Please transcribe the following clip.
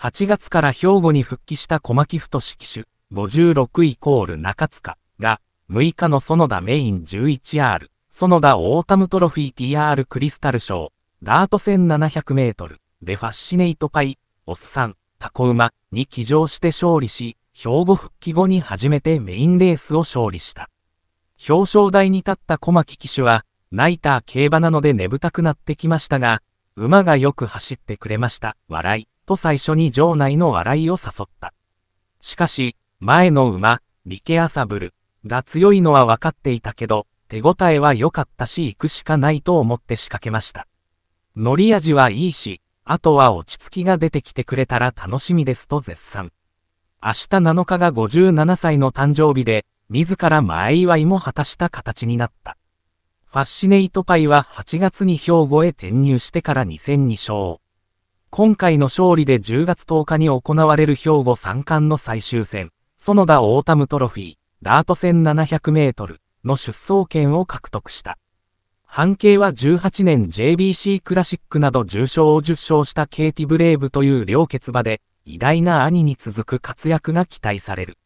8月から兵庫に復帰した小牧太志騎手、56イコール中塚が、6日の園田メイン 11R、園田オータムトロフィー TR クリスタル賞、ダート1700メートル、デファッシネイトパイ、オスさん、タコ馬に騎乗して勝利し、兵庫復帰後に初めてメインレースを勝利した。表彰台に立った小牧騎手は、ナイター競馬なので眠たくなってきましたが、馬がよく走ってくれました。笑い。と最初に場内の笑いを誘った。しかし、前の馬、リケアサブルが強いのは分かっていたけど、手応えは良かったし行くしかないと思って仕掛けました。乗り味はいいし、あとは落ち着きが出てきてくれたら楽しみですと絶賛。明日7日が57歳の誕生日で、自ら前祝いも果たした形になった。ファッシネイトパイは8月に兵庫へ転入してから2戦2勝。今回の勝利で10月10日に行われる兵庫三冠の最終戦、園田オータムトロフィー、ダート戦700メートルの出走権を獲得した。半径は18年 JBC クラシックなど重賞を受賞したケイティブレイブという両決馬で、偉大な兄に続く活躍が期待される。